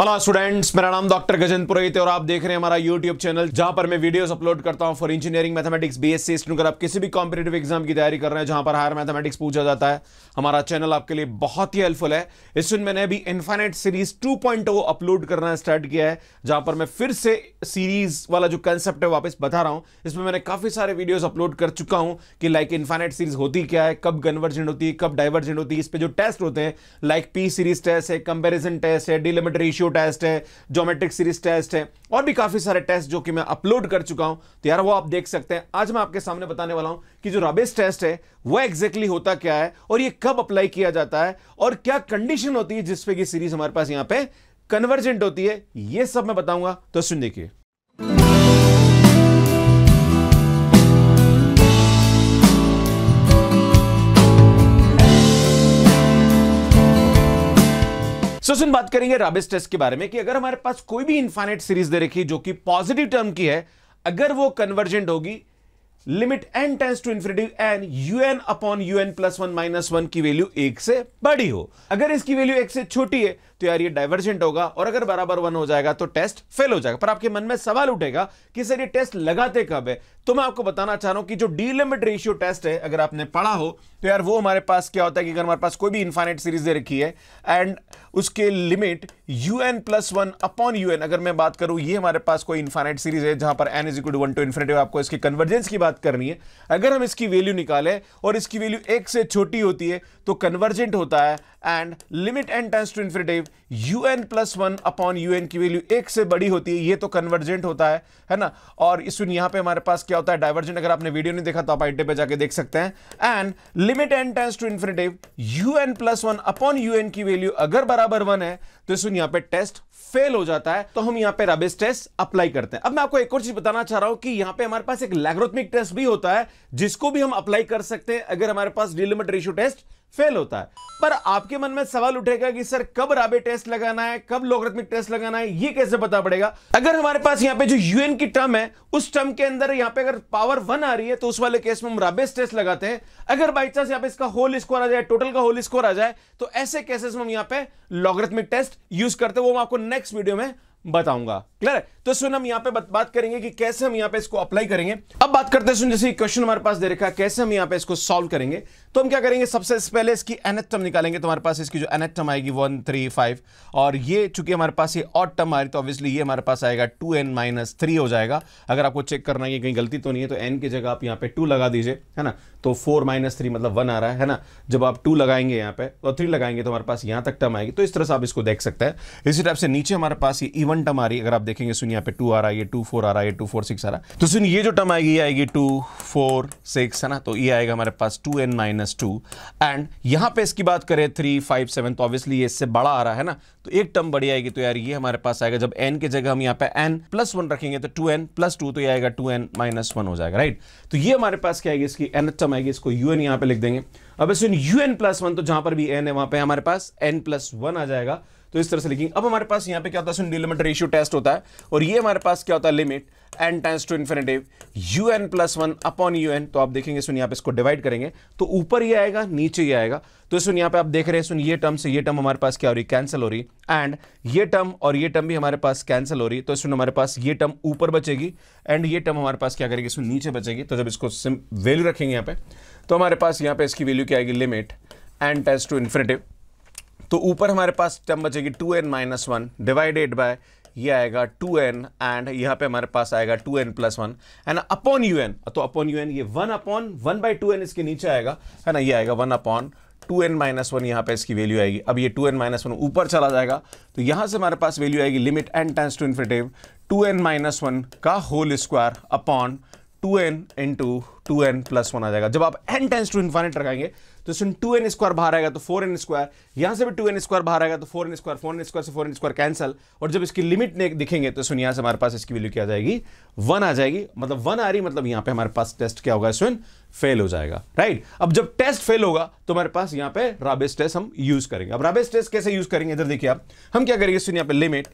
Hello students मेरा नाम doctor Gajendra पुरोहित है और आप देख रहे हैं हमारा यूट्यूब चैनल जहां पर मैं वीडियोस अपलोड करता हूं for engineering mathematics BSc student आप किसी भी कॉम्पिटेटिव एग्जाम की तैयारी कर रहे हैं जहां पर हायर मैथमेटिक्स पूछा जाता है हमारा चैनल आपके लिए बहुत ही हेल्पफुल है इस दिन मैंने अभी इन्फाइनाइट सीरीज टू अपलोड करना स्टार्ट किया है जहां पर मैं फिर से सीरीज वाला जो कंसेप्ट है वापस बता रहा हूँ इसमें मैंने काफ़ी सारे वीडियोज अपलोड कर चुका हूँ कि लाइक इन्फाइनाइट सीरीज होती क्या है कब कन्वर्जेंट होती है कब डाइवर्जेंट होती है इस पर जो टेस्ट होते हैं लाइक पी सीरीज टेस्ट है कंपेरिजन टेस्ट है डिलिमिटरी टेस्ट है ज्योमेट्रिक सीरीज टेस्ट है और भी काफ़ी सारे टेस्ट जो कि मैं अपलोड कर चुका हूं तो यार वो आप देख सकते हैं आज मैं आपके सामने बताने वाला हूं कि जो रबेस टेस्ट है वो एग्जैक्टली होता क्या है और ये कब अप्लाई किया जाता है और क्या कंडीशन होती है जिसपे की सीरीज हमारे पास यहां पर कन्वर्जेंट होती है ये सब मैं बताऊंगा तो सुन देखिए सो सुन बात करेंगे राबिस टेस्ट के बारे में कि अगर हमारे पास कोई भी इंफाइनेट सीरीज दे रखी जो कि पॉजिटिव टर्म की है अगर वो कन्वर्जेंट होगी limit N tends to infinity N U N upon you N plus one minus one की वैल्यू एक से बड़ी हो अगर इसकी वैल्यू एक से छोटी है तो यार ये डाइवर्जेंट होगा और अगर बराबर वन हो जाएगा तो टेस्ट फेल हो जाएगा पर आपके मन में सवाल उठेगा कि सर ये टेस्ट लगाते कब है तो मैं आपको बताना चाह रहा हूं कि जो डीलिमिट रेशियो टेस्ट है अगर आपने पढ़ा हो तो यार वो हमारे पास क्या होता है कि अगर हमारे पास कोई भी इन्फाइनेट सीरीज दे रखी है एंड उसके limit U N plus one upon you N अगर मैं बात करूं ये हमारे पास कोई इन्फाइनेट सीरीज है जहां पर N is equal one to infinity आपको इसकी कन्वर्जेंस की बात करनी है अगर हम इसकी वैल्यू निकालें और इसकी वैल्यू एक से छोटी होती है तो कन्वर्जेंट होता है and limit N tends to infinity you N plus one upon you N की वैल्यू एक से बड़ी होती है ये तो कन्वर्जेंट होता है है ना और इस यहाँ पे हमारे पास क्या होता है डाइवर्जेंट अगर आपने वीडियो नहीं देखा तो आप आइटे पे जाके देख सकते हैं and limit N tends to infinity you N plus one upon you N की वैल्यू अगर बराबर वन है तो इस यहाँ पे टेस्ट फेल हो जाता है तो हम यहाँ पे रबिस टेस्ट अप्लाई करते हैं अब मैं आपको एक और चीज बताना चाह रहा हूं कि यहाँ पे हमारे पास एक लैग्रोथमिक टेस्ट भी होता है जिसको भी हम अप्लाई कर सकते हैं अगर हमारे पास डिलिमिट रेशियो टेस्ट फेल होता है पर आपके मन में सवाल उठेगा कि सर कब राबे टेस्ट लगाना है कब लोगरिथमिक टेस्ट लगाना है ये कैसे पता पड़ेगा अगर हमारे पास यहाँ पे जो यूएन की टर्म है उस टर्म के अंदर यहाँ पे अगर पावर वन आ रही है तो उस वाले केस में हम राबेस टेस्ट लगाते हैं अगर बाई चांस यहाँ पे इसका होल स्कोर आ जाए टोटल का होल स्कोर आ जाए तो ऐसे केसेस में हम यहाँ पे लॉगरिथमिक टेस्ट यूज करते हैं वो हम आपको नेक्स्ट वीडियो में बताऊंगा क्लियर है तो सुन हम यहां पे बात करेंगे कि कैसे हम यहां पे इसको अप्लाई करेंगे अब बात करते हैं सुन जैसे क्वेश्चन हमारे पास दे रखा है कैसे हम यहां पे इसको सॉल्व करेंगे तो हम क्या करेंगे सबसे पहले इसकी एनेटम निकालेंगे तो हमारे पास इसकी जो एनेटम आएगी वन थ्री फाइव और ये चूंकि हमारे पास ये ऑट टर्म आ रही तो ऑब्वियसली ये हमारे पास आएगा टू एन माइनस थ्री हो जाएगा अगर आपको चेक करना है कहीं गलती तो नहीं है तो एन की जगह आप यहाँ पे टू लगा दीजिए है ना तो फोर माइनस थ्री मतलब वन आ रहा है ना जब आप टू लगाएंगे यहाँ पे और थ्री लगाएंगे तो हमारे पास यहाँ तक टर्म आएगी तो इस तरह से आप इसको देख सकते हैं इसी टाइप से नीचे हमारे पास ये गिवन टर्म आ रही है अगर आप देखेंगे सुनिए यहाँ पे टू आ रहा है टू फोर आ रहा है टू फोर सिक्स आ रहा है तो सुनिए ये जो टर्म आएगी ये आएगी टू फोर सिक्स है ना तो ये आएगा हमारे पास two N minus two and यहाँ पे इसकी बात करें थ्री फाइव सेवन तो ऑब्वियसली ये इससे बड़ा आ रहा है ना तो एक टर्म बड़ी आएगी तो यार ये हमारे पास आएगा जब एन के जगह हम यहाँ पे एन प्लस वन रखेंगे तो टू एन प्लस टू तो ये आएगा टू एन माइनस वन हो जाएगा राइट तो ये हमारे पास क्या आएगी इसकी एन टर्म आएगी इसको यू एन यहाँ पे लिख देंगे अब सुन यू एन प्लस वन तो जहां पर भी एन है वहां पे हमारे पास एन प्लस वन आ जाएगा तो इस तरह से लिखेंगे अब हमारे पास यहाँ पे क्या होता है लिमिट रेशियो टेस्ट होता है और ये हमारे पास क्या होता है limit N tends to infinity you N plus one upon you N तो आप देखेंगे सुन यहाँ पे इसको डिवाइड करेंगे तो ऊपर ये आएगा नीचे ये आएगा तो सुन यहाँ पे आप देख रहे हैं सुन ये टर्म से ये टर्म हमारे पास क्या हो रही है कैंसिल हो रही एंड ये टर्म और ये टर्म भी हमारे पास कैंसिल हो रही है तो सुन हमारे पास ये टर्म ऊपर बचेगी एंड ये टर्म हमारे पास क्या करेगी सुन नीचे बचेगी तो जब इसको वैल्यू रखेंगे यहाँ पे तो हमारे पास यहाँ पे इसकी वैल्यू क्या आएगी limit N tends to infinity तो ऊपर हमारे पास टर्म बचेगी two N minus one divided by ये आएगा टू एन एंड यहाँ पे हमारे पास आएगा two N plus one and upon you N तो अपॉन यू एन ये one upon one by two N इसके नीचे आएगा है ना ये आएगा one upon two N minus one यहाँ पे इसकी वैल्यू आएगी अब ये टू एन माइनस वन ऊपर चला जाएगा तो यहाँ से हमारे पास वैल्यू आएगी limit N tends to infinity two N minus one का whole square upon two N into two N plus one आ जाएगा जब आप एन टेंस टू इन्फाइनेट रखेंगे तो सुन टू एन स्क्वायर बाहर आएगा तो फोर एन स्क्वायर यहाँ से भी टू एन स्क्वायर बाहर आएगा तो four n square four n square से फोर एन स्क्वायर कैंसिल और जब इसकी लिमिट दिखेंगे तो सुन यहाँ से हमारे पास इसकी वैल्यू क्या आ जाएगी वन आ जाएगी मतलब वन आ रही मतलब यहाँ पे हमारे पास टेस्ट क्या होगा सुन फेल हो जाएगा राइट अब जब टेस्ट फेल होगा तो हमारे पास यहाँ पे राबेस टेस्ट हम यूज करेंगे अब राबेस टेस्ट कैसे यूज करेंगे इधर देखिए आप हम क्या करेंगे सुन यहाँ पे limit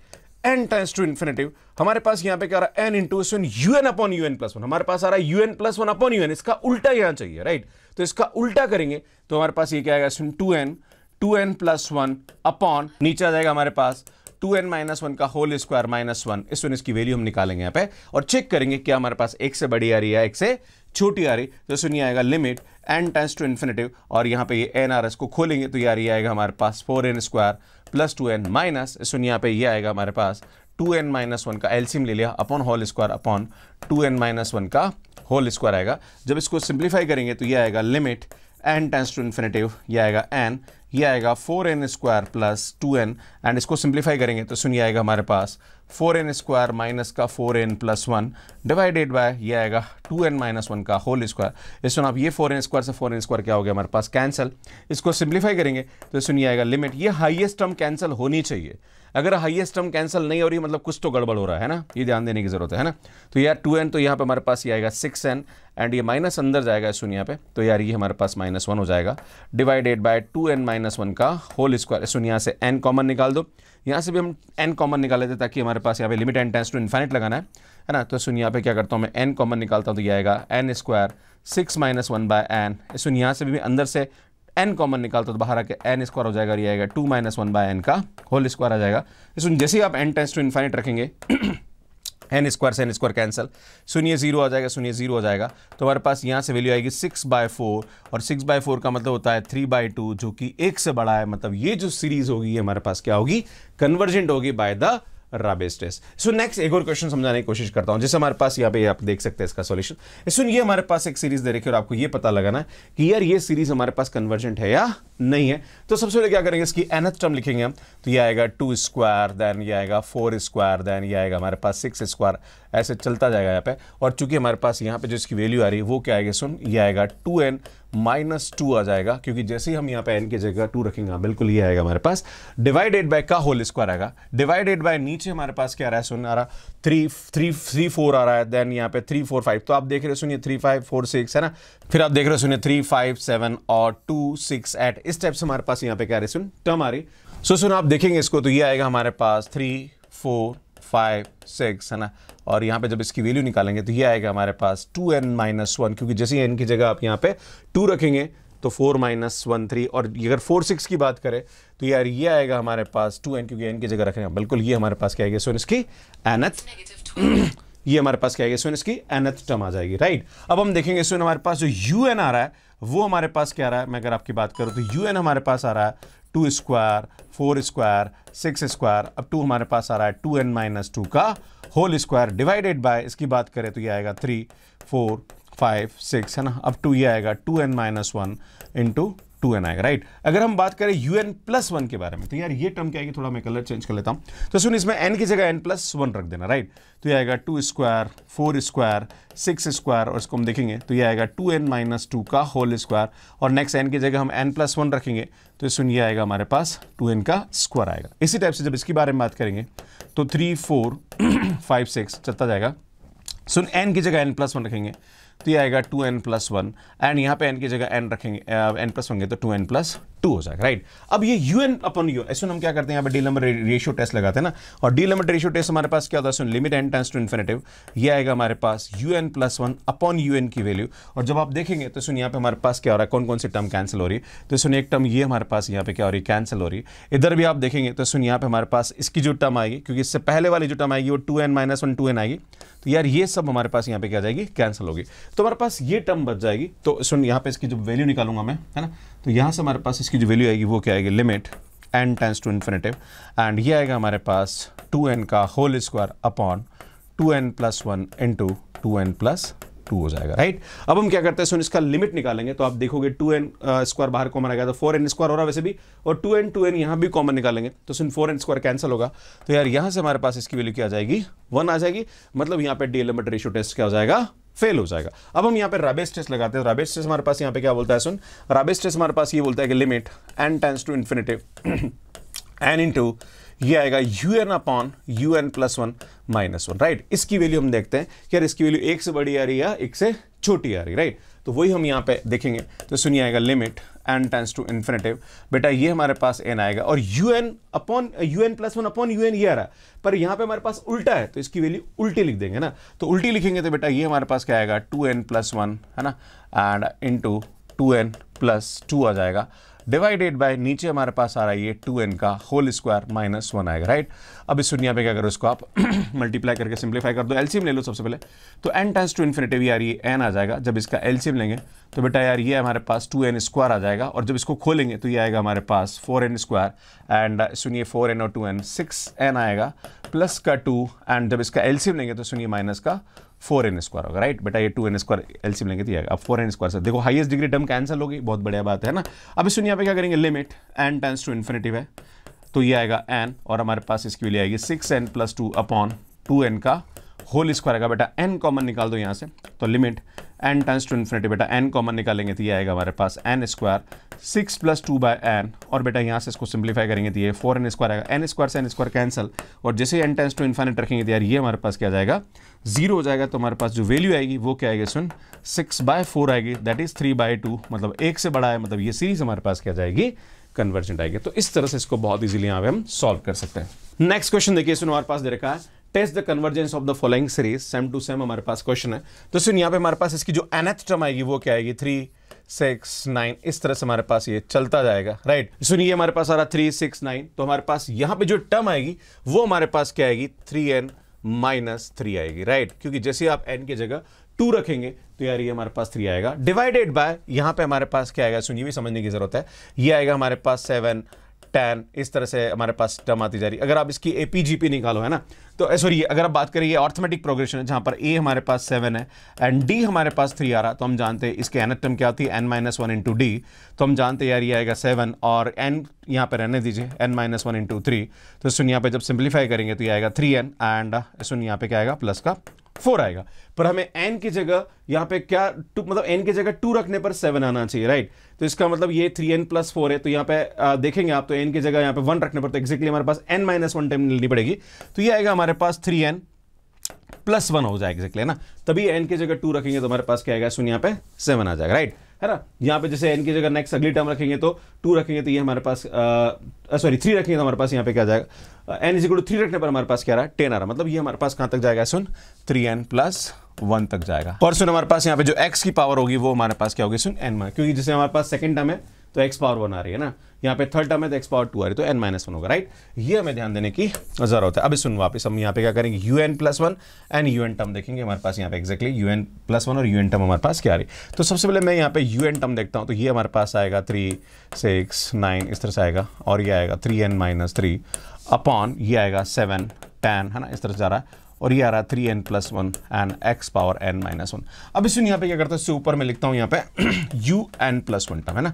n times to infinity हमारे पास यहां पे क्या रहा है n into s u N upon you N plus one हमारे पास आ रहा है u N plus one upon you n इसका उल्टा यहां चाहिए राइट तो इसका उल्टा करेंगे तो हमारे पास ये क्या आएगा s two n two N plus one upon नीचे आ जाएगा हमारे पास टू एन माइनस वन का होल स्क्वायर माइनस वन इस वन इसकी वैल्यू हम निकालेंगे यहाँ पे और चेक करेंगे क्या हमारे पास एक से बड़ी आ रही है एक से छोटी आ रही तो सुनिए आएगा limit N tends to infinity और यहाँ पे ये एन आर एस को खोलेंगे तो ये आ रही आएगा हमारे पास four n square plus two N minus सुन यहाँ पे ये आएगा हमारे पास टू एन माइनस वन का एल्सियम ले लिया upon whole square upon two N minus one का होल स्क्वायर आएगा जब इसको सिंप्लीफाई करेंगे तो ये आएगा limit N tends to infinity ये आएगा एन ये आएगा four n square plus two n and इसको सिंप्लीफाई करेंगे तो सुनिए आएगा हमारे पास फोर एन स्क्वायर माइनस का four n plus one divided by ये आएगा टू एन माइनस वन का होल स्क्वायर इस आप ये फोर एन स्क्वायर से फोर एन स्क्वायर क्या हो गया हमारे पास कैंसिल इसको सिंप्लीफाई करेंगे तो सुनिए आएगा लिमिट ये हाइएस्ट टर्म कैंसिल होनी चाहिए अगर हाईएस्ट टर्म कैंसिल नहीं हो रही मतलब कुछ तो गड़बड़ हो रहा है ना ये ध्यान देने की जरूरत है ना तो यार टू एन तो यहाँ पर हमारे पास ये आएगा सिक्स एन एंड ये माइनस अंदर जाएगा इस सुनिया पे तो यार ये हमारे पास माइनस वन हो जाएगा divided by two N minus one का होल स्क्वायर इस सुनिया से एन कॉमन निकाल दो यहाँ से भी हम एन कॉमन निकाल लेते ताकि हमारे पास यहाँ पे limit N tends to infinite लगाना है है ना तो सुनिया पे क्या करता हूँ मैं एन कॉमन निकालता हूँ तो ये आएगा n square six minus one by n सुन यहाँ से भी अंदर से एन कॉमन निकालते तो बाहर आके एन स्क्वायर हो जाएगा ये आएगा two minus one by n का होल स्क्वायर आ जाएगा सुन जैसे ही आप एन टेंस टू इन्फाइनिट रखेंगे एन स्क्वायर से एन स्क्वायर कैंसिल सुनिए जीरो आ जाएगा सुनिए जीरो आ जाएगा तो हमारे पास यहाँ से वैल्यू आएगी सिक्स बाय फोर और सिक्स बाय फोर का मतलब होता है थ्री बाय टू जो कि एक से बड़ा है मतलब ये जो सीरीज होगी हमारे पास क्या होगी कन्वर्जेंट होगी by the Raabe's so next एक और क्वेश्चन समझाने की कोशिश करता हूं जैसे हमारे पास यहाँ पे आप देख सकते हैं इसका सॉल्यूशन सुन ये हमारे पास एक सीरीज दे रखी है और आपको ये पता लगाना है कि यार ये सीरीज हमारे पास कन्वर्जेंट है या नहीं है तो सबसे पहले क्या करेंगे इसकी एनथ टर्म लिखेंगे हम तो ये आएगा टू स्क्वायर देन ये आएगा फोर स्क्वायर देन ये आएगा हमारे पास सिक्स स्क्वायर ऐसे चलता जाएगा यहाँ पे और चूंकि हमारे पास यहाँ पे जो इसकी वैल्यू आ रही है वो क्या आएगी सुन ये आएगा टू एन माइनस टू आ जाएगा क्योंकि जैसे ही हम यहाँ पे एन की जगह टू रखेंगे हाँ, बिल्कुल ये आएगा हमारे पास डिवाइडेड बाय का होल स्क्वायर आएगा डिवाइडेड बाय नीचे हमारे पास क्या रहा है सुन आ रहा थ्री थ्री थ्री फोर आ रहा है देन यहाँ पे थ्री फोर फाइव तो आप देख रहे हो सुनिए थ्री फाइव फोर सिक्स है ना फिर आप देख रहे हो सुनिए थ्री फाइव सेवन और टू सिक्स एट इस टाइप से हमारे पास यहाँ पे क्या रहे सुन टर्म आ रही सो सुन आप देखेंगे इसको तो ये आएगा हमारे पास थ्री फोर फाइव सिक्स है ना और यहाँ पे जब इसकी वैल्यू निकालेंगे तो ये आएगा हमारे पास टू एन माइनस वन क्योंकि जैसे ही एन की जगह आप यहाँ पे टू रखेंगे तो फोर माइनस वन थ्री और अगर फोर सिक्स की बात करें तो यार ये आएगा हमारे पास टू एन क्योंकि एन की जगह रखेंगे बिल्कुल ये हमारे पास क्या आएगा सो इसकी एनथ ये हमारे पास क्या है सुन इसकी एनथ टर्म आ जाएगी राइट अब हम देखेंगे सुन हमारे पास जो यू एन आ रहा है वो हमारे पास क्या आ रहा है मैं अगर आपकी बात करूँ तो यू एन हमारे पास आ रहा है two square four square six square अब टू हमारे पास आ रहा है टू एन माइनस टू का होल स्क्वायर डिवाइडेड बाय इसकी बात करें तो ये आएगा थ्री फोर फाइव सिक्स है ना अब टू ये आएगा two N minus one into two n आएगा राइट अगर हम बात करें यू एन प्लस वन के बारे में तो यार ये टर्म क्या है कि थोड़ा मैं कलर चेंज कर लेता हूँ तो सुन इसमें एन की जगह एन प्लस वन रख देना राइट तो ये आएगा two square four square six square और इसको हम देखेंगे तो ये आएगा टू एन माइनस टू का होल स्क्वायर और नेक्स्ट एन की जगह हम एन प्लस वन रखेंगे तो सुन ये आएगा हमारे पास टू एन का स्क्वायर आएगा इसी टाइप से जब इसके बारे में बात करेंगे तो थ्री फोर फाइव सिक्स चलता जाएगा सुन एन की जगह एन प्लस वन रखेंगे तो ये आएगा two N plus one and यहाँ पे एन की जगह एन रखेंगे एन प्लस होंगे तो टू एन प्लस टू हो जाएगा राइट अब ये यू एन अपन यू ऐसे हम क्या करते हैं यहाँ पे डी नंबर रेशियो टेस्ट लगाते हैं ना और डी नंबर रेशियो टेस्ट हमारे पास क्या होता है सुन limit N tends to infinity ये आएगा हमारे पास u N plus one upon you N की वैल्यू और जब आप देखेंगे तो सुन यहाँ पे हमारे पास क्या हो रहा है कौन कौन सी टर्म कैंसिल हो रही है तो सुन एक टर्म ये हमारे पास यहाँ पे क्या हो रही है कैंसिल हो रही है इधर भी आप देखेंगे तो सुन यहाँ पे हमारे पास इसकी जो टर्म आएगी क्योंकि इससे पहले वाली जो टर्म आएगी वो two N minus one two n आएगी तो यार ये सब हमारे पास यहाँ पे क्या जाएगी कैंसिल होगी तो हमारे पास ये टर्म बच जाएगी तो सुन यहाँ पे इसकी जब वैल्यू निकालूंगा मैं है ना तो यहाँ से हमारे पास इसकी जो वैल्यू आएगी वो क्या आएगी limit N tends to infinity and ये आएगा हमारे पास टू एन का whole square upon two N plus one into two N plus two हो जाएगा राइट अब हम क्या करते हैं सुन इसका लिमिट निकालेंगे तो आप देखोगे टू एन स्क्वायर बाहर कॉमन आएगा तो फोर एन स्क्वायर हो रहा वैसे भी और टू एन टू एन यहाँ भी कॉमन निकालेंगे तो सुन फोर एन स्क्वायर कैंसिल होगा तो यार यहाँ से हमारे पास इसकी वैल्यू क्या आ जाएगी वन आ जाएगी मतलब यहाँ पे डी एलिमेंट रेशियो टेस्ट क्या हो जाएगा फेल हो जाएगा अब हम यहाँ पे राबेस टेस्ट लगाते हैं राबेस टेस्ट हमारे पास यहाँ पे क्या बोलता है सुन राबेस टेस्ट हमारे पास ये बोलता है कि limit N tends to infinity n into ये आएगा u N upon you N plus one minus one right इसकी वैल्यू हम देखते हैं कि यार इसकी वैल्यू एक से बड़ी आ रही है एक से छोटी आ रही है राइट right? तो वही हम यहाँ पे देखेंगे तो सुनिए आएगा limit N tends to infinity बेटा ये हमारे पास एन आएगा और u N upon you N plus one upon you N ये आ रहा है पर यहाँ पे हमारे पास उल्टा है तो इसकी वैल्यू उल्टी लिख देंगे ना तो उल्टी लिखेंगे तो बेटा ये हमारे पास क्या आएगा टू एन प्लस वन है ना and into two N plus two आ जाएगा डिवाइडेड बाय नीचे हमारे पास आ रहा है ये टू एन का होल स्क्वायर माइनस वन आएगा राइट अब इस दुनिया पे क्या करो इसको आप मल्टीप्लाई करके सिंप्लीफाई कर दो एलसीएम ले लो सबसे पहले तो एन टाइम्स टू इन्फिनेटिव यार ये एन आ जाएगा जब इसका एलसीएम लेंगे तो बेटा यार ये हमारे पास टू एन स्क्वायर आ जाएगा और जब इसको खोलेंगे तो ये आएगा हमारे पास फोर एन स्क्वायर एंड सुनिए फोर एन और टू एन सिक्स एन आएगा प्लस का टू एंड जब इसका एलसीएम लेंगे तो सुनिए माइनस का फोर एन स्क्वायर होगा राइट बेटा ये टू एन स्क्वायर एलसीएम लेंगे तो अब फोर एन स्क्वायर से देखो हाईएस्ट डिग्री टर्म कैंसिल होगी बहुत बढ़िया बात है ना अभी सुनिए यहाँ पे क्या करेंगे limit N tends to infinity है तो ये आएगा एन और हमारे पास इसकी वैल्यू आएगी six n plus two upon two n का होल स्क्वायर का बेटा एन कॉमन निकाल दो यहाँ से तो limit N tends to infinity बेटा एन कॉमन निकालेंगे तो ये आएगा हमारे पास n square six plus two by n और बेटा यहाँ से इसको सिंप्लीफाई करेंगे तो ये फोर एन स्क्वायर आएगा एन स्क्वायर से एन स्क्वायर कैंसिल और जैसे एन टेंस टू इन्फिनिट रखेंगे तो यार ये हमारे पास क्या जाएगा जीरो हो जाएगा तो हमारे पास जो वैल्यू आएगी वो क्या आएगी सुन सिक्स बाय फोर आएगी that is three by two मतलब एक से बड़ा है मतलब ये सीरीज हमारे पास क्या जाएगी कन्वर्जेंट आएगी तो इस तरह से इसको बहुत ईजिली यहाँ पे हम सॉल्व कर सकते हैं नेक्स्ट क्वेश्चन देखिए सुन हमारे पास दे रखा है test the convergence of the following series same to same हमारे पास क्वेश्चन है तो सुन यहाँ पे हमारे पास इसकी जो एनएथ टर्म आएगी वो क्या आएगी थ्री सिक्स नाइन इस तरह से हमारे पास ये चलता जाएगा राइट right. सुनिए हमारे पास आ रहा थ्री सिक्स नाइन तो हमारे पास यहाँ पे जो टर्म आएगी वो हमारे पास क्या आएगी थ्री एन माइनस थ्री आएगी राइट right? क्योंकि जैसे आप एन की जगह टू रखेंगे तो यार ये हमारे पास थ्री आएगा डिवाइडेड बाय यहाँ पे हमारे पास क्या आएगा सुनिए भी समझने की जरूरत है ये आएगा हमारे पास सेवन टैन इस तरह से हमारे पास टर्म आती जा रही है अगर आप इसकी ए निकालो है ना तो सॉरी eh, अगर आप बात करिए ऑर्थमेटिक प्रोग्रेशन है जहाँ पर ए हमारे पास सेवन है एंड डी हमारे पास थ्री आ रहा तो हम जानते हैं इसके एन टर्म क्या होती है n minus one into d तो हम जानते हैं यार ये आएगा सेवन और एन यहाँ पर रहने दीजिए n minus one into three तो सुन यहाँ पर जब सिंप्लीफाई करेंगे तो ये आएगा थ्री एन एंड सुन यहाँ पे क्या आएगा प्लस का फोर आएगा पर हमें एन की जगह यहाँ पे क्या टू मतलब एन की जगह टू रखने पर सेवन आना चाहिए राइट तो इसका मतलब ये थ्री एन प्लस फोर है तो यहाँ पे आ, देखेंगे आप तो एन की जगह यहाँ पे वन रखने पर तो एक्जैक्टली हमारे पास एन माइनस वन टाइम लेनी पड़ेगी तो ये आएगा हमारे पास थ्री एन प्लस वन हो जाएगा एक्जैक्टली है ना तभी एन की जगह टू रखेंगे तो हमारे पास क्या आएगा सुन यहाँ पे सेवन आ जाएगा राइट है ना यहाँ पे जैसे एन की जगह नेक्स्ट अगली टर्म रखेंगे तो टू रखेंगे तो ये हमारे पास सॉरी थ्री रखेंगे तो हमारे पास यहाँ पे क्या जाएगा एन इज टू थ्री रखने पर हमारे पास क्या रहा है टेन आ रहा मतलब ये हमारे पास कहाँ तक जाएगा सुन थ्री एन प्लस वन तक जाएगा और सुन हमारे पास यहाँ पे जो एक्स की पावर होगी वो हमारे पास क्या होगी सुन एन क्योंकि जैसे हमारे पास सेकंड टर्म है तो एक्स पावर वन आ रही है ना यहाँ पे थर्ड टर्म है तो एक्स पावर टू आ रही है तो एन माइनस वन होगा राइट ये हमें ध्यान देने की जरूरत है अभी सुन वापस हम यहाँ पे क्या करेंगे u N plus one and u n term देखेंगे हमारे पास यहाँ पे exactly u N plus one और यू एन टर्म हमारे पास क्या आ रही तो सबसे पहले मैं यहाँ पे यू एन टर्म देखता हूँ तो ये हमारे पास आएगा थ्री सिक्स नाइन इस तरह से आएगा और ये आएगा three n minus three upon ये आएगा सेवन टेन है ना इस तरह से जा रहा है और ये आ रहा है three n plus one and x power n minus one अब इसमें यहाँ पे क्या करता है इससे ऊपर मैं लिखता हूँ यहाँ पे u N plus one term है ना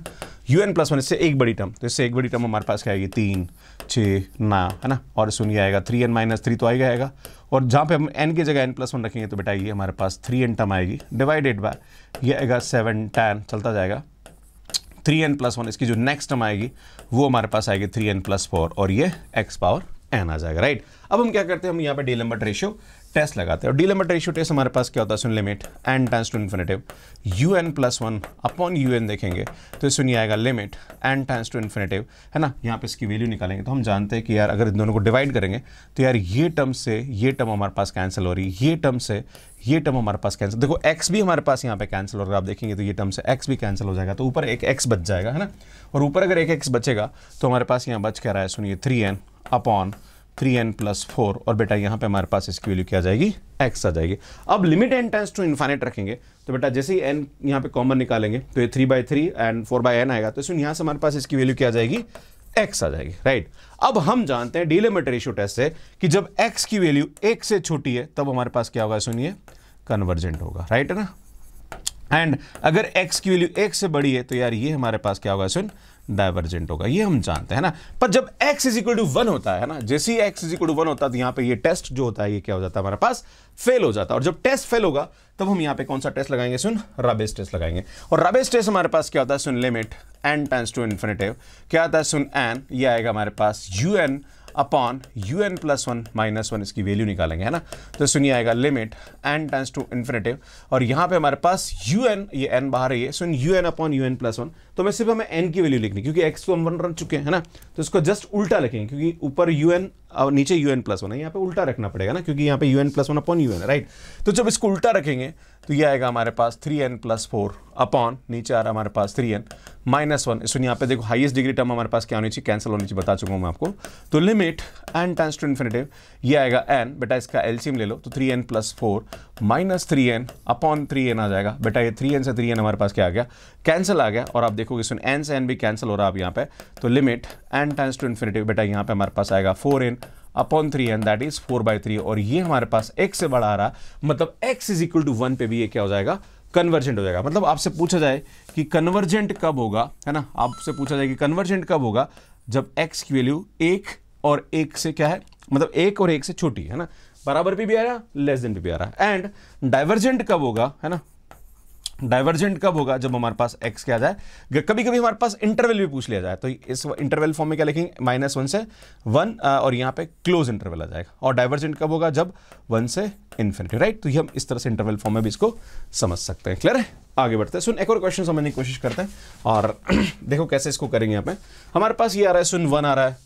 यू एन प्लस वन इससे एक बड़ी टर्म तो इससे एक बड़ी टर्म हमारे पास क्या आएगी तीन छः ना है ना और इसमें ये आएगा थ्री एन माइनस थ्री तो आएगा आएगा और जहाँ पे हम एन की जगह एन प्लस वन रखेंगे तो बेटा ये हमारे पास थ्री एन टर्म आएगी डिवाइडेड बाय ये आएगा सेवन टेन चलता जाएगा थ्री एन प्लस वन इसकी जो नेक्स्ट टर्म आएगी वो हमारे पास आएगी थ्री एन प्लस फोर और ये एक्स पावर एन आ जाएगा राइट अब हम क्या करते हैं हम यहाँ पे डी लम्बर्ट रेशियो टेस्ट लगाते हैं और डी लम्बर्ट रेशियो टेस्ट हमारे पास क्या होता है सुन limit N tends to infinity you N plus one upon you n देखेंगे तो सुनिए आएगा limit n times to infinity है ना यहाँ पे इसकी वैल्यू निकालेंगे तो हम जानते हैं कि यार अगर इन दोनों को डिवाइड करेंगे तो यार ये टर्म से ये टर्म हमारे पास कैंसिल हो रही है ये टर्म से ये टर्म हमारे पास कैंसिल देखो एक्स भी हमारे पास यहाँ पे कैंसिल हो रहा है आप देखेंगे तो ये टर्म से एक्स भी कैंसिल हो जाएगा तो ऊपर एक एक्स बच जाएगा है ना और ऊपर अगर एक एक्स बचेगा तो हमारे पास यहाँ बच क्या रहा है सुनिए three n upon three n plus four और बेटा यहाँ पे हमारे पास इसकी वैल्यू क्या जाएगी एक्स आ जाएगी अब limit N tends to infinite रखेंगे तो बेटा जैसे ही एन यहाँ पे कॉमन निकालेंगे तो ये three by three and four by n आएगा तो इसमें यहाँ से हमारे पास इसकी वैल्यू क्या जाएगी एक्स आ जाएगी राइट अब हम जानते हैं डीलिमिट रेशियो टेस्ट से कि जब एक्स की वैल्यू एक से छोटी है तब हमारे पास क्या होगा सुनिए कन्वर्जेंट होगा राइट है ना एंड अगर एक्स की वैल्यू एक से बड़ी है तो यार ये हमारे पास क्या होगा सुन डाइवर्जेंट होगा ये हम जानते हैं ना पर जब x is equal to one होता है ना जैसे ही x is equal to one होता है तो यहाँ पे ये टेस्ट जो होता है ये क्या हो जाता है हमारे पास फेल हो जाता है और जब टेस्ट फेल होगा तब हम यहाँ पे कौन सा टेस्ट लगाएंगे सुन रबेस टेस्ट लगाएंगे और रबेस टेस्ट हमारे पास क्या होता है सुन limit N tends to infinity क्या होता है सुन एन ये आएगा हमारे पास u N upon you N plus one minus one इसकी वैल्यू निकालेंगे है ना तो सुनिए आएगा limit N tends to infinity और यहाँ पे हमारे पास यू एन ये एन बाहर है सुन you N upon you N plus one तो मैं सिर्फ हमें एन की वैल्यू लिखनी क्योंकि एक्स को हम वन रन चुके हैं ना तो इसको जस्ट उल्टा लिखेंगे क्योंकि ऊपर यू एन और नीचे यू एन प्लस वन है यहाँ पे उल्टा रखना पड़ेगा ना क्योंकि यहाँ पे u N plus one upon you n right तो जब इसको उल्टा रखेंगे तो ये आएगा हमारे पास three n plus four upon नीचे आ रहा हमारे पास थ्री एन माइनस वन इसमें यहाँ पे देखो हाईएस्ट डिग्री टर्म हमारे पास क्या होनी चाहिए कैंसिल होनी चाहिए बता चुका हूँ मैं आपको तो limit N tends to infinity ये आएगा एन बेटा इसका एलसीएम ले लो तो three n plus four minus three n upon three n आ जाएगा बेटा ये थ्री एन से थ्री एन हमारे पास क्या आ गया कैंसिल आ गया और आप देखोगे इसमें एन से एन भी कैंसिल हो रहा है आप यहाँ पे तो limit N tends to infinity बेटा यहाँ पे हमारे पास आएगा four n upon three and that is four by three और ये हमारे पास एक्स से बड़ा आ रहा मतलब x is equal to one पे भी ये क्या हो जाएगा कन्वर्जेंट हो जाएगा मतलब आपसे पूछा जाए कि कन्वर्जेंट कब होगा है ना आपसे पूछा जाए कि कन्वर्जेंट कब होगा जब एक्स की वैल्यू एक और एक से क्या है मतलब एक और एक से छोटी है ना बराबर पे भी आ रहा लेस देन पे भी आ रहा एंड डाइवर्जेंट कब होगा है ना डाइवर्जेंट कब होगा जब हमारे पास एक्स क्या आ जाए कभी कभी हमारे पास इंटरवल भी पूछ लिया जाए तो इस इंटरवल फॉर्म में क्या लिखेंगे माइनस वन से वन और यहाँ पे क्लोज इंटरवल आ जाएगा और डाइवर्जेंट कब होगा जब वन से इन्फिनिटी राइट तो ये हम इस तरह से इंटरवल फॉर्म में भी इसको समझ सकते हैं क्लियर है आगे बढ़ते हैं सुन एक और क्वेश्चन समझने की कोशिश करते हैं और देखो कैसे इसको करेंगे यहाँ पे हमारे पास ये आ रहा है सुन वन आ रहा है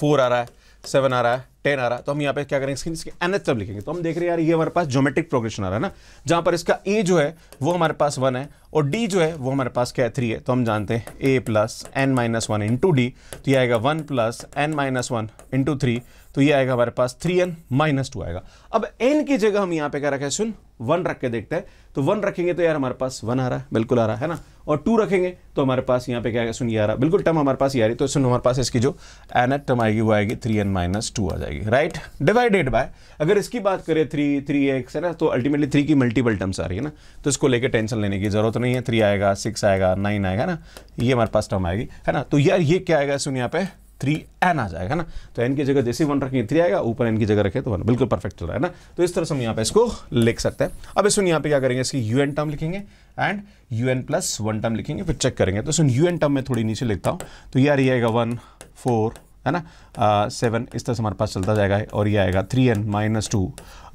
फोर आ रहा है सेवन आ रहा है टेन आ रहा है तो हम यहाँ पे क्या करेंगे इसकी इसके एन एच सब लिखेंगे तो हम देख रहे हैं यार ये हमारे पास जोमेट्रिक प्रोग्रेशन आ रहा है ना जहाँ पर इसका ए e जो है वो हमारे पास वन है और डी जो है वो हमारे पास क्या है थ्री है तो हम जानते हैं a plus n minus one into d तो ये आएगा one plus n minus one into three तो ये आएगा हमारे पास थ्री एन माइनस टू आएगा अब एन की जगह हम यहाँ पे क्या रखें सुन वन रख के देखते हैं तो वन रखेंगे तो यार हमारे पास वन आ रहा है बिल्कुल आ रहा है ना और टू रखेंगे तो हमारे पास यहाँ पे क्या आएगा सुनिए आ रहा बिल्कुल टर्म हमारे पास ये आ रही तो सुन हमारे पास इसकी जो एन एट टर्म आएगी वो आएगी थ्री एन माइनस टू आ जाएगी राइट डिवाइडेड बाय अगर इसकी बात करें थ्री थ्री एक्स है ना तो अल्टीमेटली थ्री की मल्टीपल टर्म्स आ रही है ना तो इसको लेकर टेंशन लेने की जरूरत नहीं है थ्री आएगा सिक्स आएगा नाइन आएगा ना ये हमारे पास टर्म आएगी है ना तो यार ये क्या आएगा सुन यहाँ पे थ्री एन आ जाएगा ना तो एन की जगह जैसे वन रखेंगे थ्री आएगा ऊपर एन की जगह रखें तो वन बिल्कुल परफेक्ट चल रहा है ना तो इस तरह से हम यहाँ पे इसको लिख सकते हैं अब इसमें यहाँ पे क्या करेंगे इसकी यू एन टर्म लिखेंगे and u N plus one term लिखेंगे फिर चेक करेंगे तो इसमें यू एन टर्म में थोड़ी नीचे लिखता हूँ तो ये आ रही आएगा वन फोर है ना सेवन इस तरह से हमारे पास चलता जाएगा और ये आएगा three n minus two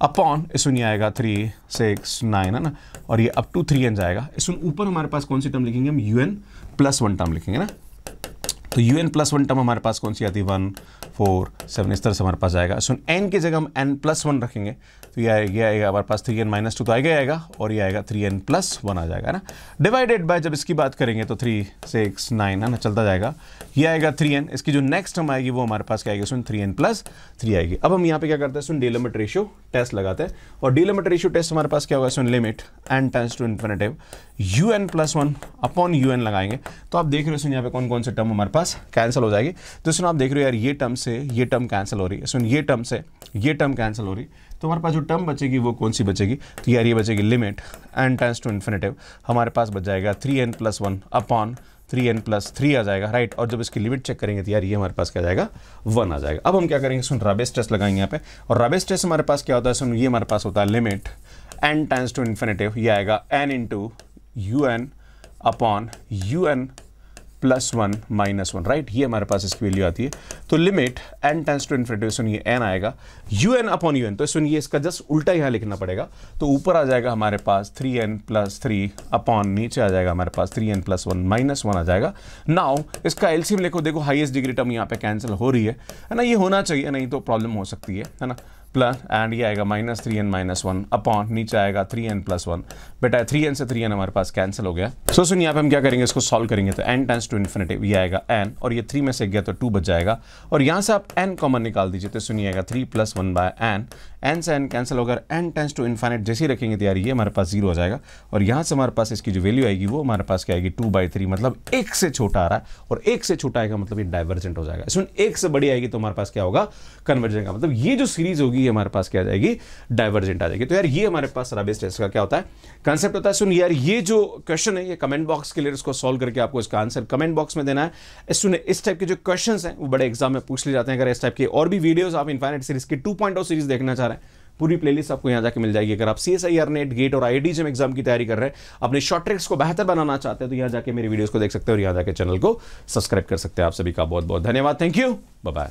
upon इसमें ये आएगा थ्री सिक्स नाइन है ना और ये अप टू थ्री एन जाएगा इसमें ऊपर हमारे पास कौन सी टर्म लिखेंगे हम u N plus one term लिखेंगे ना तो u N plus one term हमारे पास कौन सी आती है वन फोर सेवन इस तरह से हमारे पास आएगा सो एन की जगह हम एन प्लस वन रखेंगे तो ये आएगा ये आएगा हमारे पास थ्री एन माइनस टू तो आएगा आएगा और ये आएगा थ्री एन प्लस वन आ जाएगा ना डिवाइडेड बाय जब इसकी बात करेंगे तो थ्री सिक्स नाइन है ना चलता जाएगा ये आएगा थ्री एन इसकी जो नेक्स्ट टर्म आएगी वो हमारे पास क्या आएगी सुन थ्री एन प्लस थ्री आएगी अब हम यहाँ पे क्या करते हैं सुन डेलोमिट रेशियो टेस्ट लगाते हैं और डीलिमिटर इशू टेस्ट हमारे पास क्या होगा सुन limit N tends to infinity you N plus one upon you n लगाएंगे तो आप देख रहे हो सुन यहाँ पे कौन कौन से टर्म हमारे पास कैंसिल हो जाएगी तो सुनो आप देख रहे हो यार ये टर्म से ये टर्म कैंसिल हो रही है सुन ये टर्म से ये टर्म कैंसिल हो रही तो हमारे पास जो टर्म बचेगी वो कौन सी बचेगी तो यार ये बचेगी limit N tends to infinity हमारे पास बच जाएगा three n plus one upon three n plus three आ जाएगा राइट और जब इसकी लिमिट चेक करेंगे तो यार ये हमारे पास क्या जाएगा वन आ जाएगा अब हम क्या करेंगे सुन रबेस टेस्ट लगाएंगे यहाँ पे और रबेस टेस्ट हमारे पास क्या होता है सुन ये हमारे पास होता है limit n times to infinity ये आएगा n into u N upon you N plus one minus one right ये हमारे पास इसकी वैल्यू आती है तो लिमिट एन टेंस टू इन्फिटेशन ये एन आएगा u N upon you N तो सुनिए ये तो इसका जस्ट उल्टा यहाँ लिखना पड़ेगा तो ऊपर आ जाएगा हमारे पास three n plus three upon नीचे आ जाएगा हमारे पास three n plus one minus one आ जाएगा नाउ इसका एलसीएम लिखो देखो हाइएस्ट डिग्री टर्म यहाँ पे कैंसिल हो रही है है ना ये होना चाहिए नहीं तो प्रॉब्लम हो सकती है है ना प्लस एंड ये आएगा minus three n minus one upon नीचे आएगा थ्री एन प्लस वन बेटा थ्री एन से थ्री एन हमारे पास कैंसिल हो गया सो सुन यहाँ पे हम क्या करेंगे इसको सॉल्व करेंगे तो एन टेंस टू इन्फिनेटिव ये आएगा एन और ये थ्री में से गया तो टू बच जाएगा और यहाँ से आप एन कॉमन निकाल दीजिए तो सुनिएगा three plus one by n n से एन कैंसिल होकर एन टेंस टू इन्फाइनेट जैसे ही रखेंगे तो यार ये हमारे पास जीरो हो जाएगा और यहाँ से हमारे पास इसकी जो वैल्यू आएगी वो हमारे पास क्या आएगी टू बाई थ्री मतलब एक से छोटा आ रहा है और एक से छोटा आएगा मतलब ये डाइवर्जेंट हो जाएगा इसमें एक से बड़ी आएगी तो हमारे पास क्या होगा कन्वर्जेंट का मतलब ये जो सीरीज होगी ये हमारे पास क्या आ जाएगी डाइवर्जेंट आ जाएगी तो यार ये हमारे पास राबेस टेस्ट का क्या होता है कंसेप्ट होता है सुन यार ये जो क्वेश्चन है ये कमेंट बॉक्स के लिए इसको सॉल्व करके आपको इसका आंसर कमेंट बॉक्स में देना है सुन इस टाइप के जो क्वेश्चन हैं वो बड़े एग्जाम में पूछ ले जाते हैं अगर इस टाइप के और भी वीडियोज आप इन्फाइनेट सीरीज की टू पॉइंट सीरीज देखना चाह रहे हैं है पूरी प्लेलिस्ट आपको यहां जाके मिल जाएगी अगर आप C S I R NET GATE और आई जेम एग्जाम की तैयारी कर रहे हैं अपने शॉर्ट ट्रिक्स को बेहतर बनाना चाहते हैं तो यहां जाके मेरी वीडियोस को देख सकते हैं और यहां जाके चैनल को सब्सक्राइब कर सकते हैं आप सभी का बहुत बहुत धन्यवाद थैंक यू बाय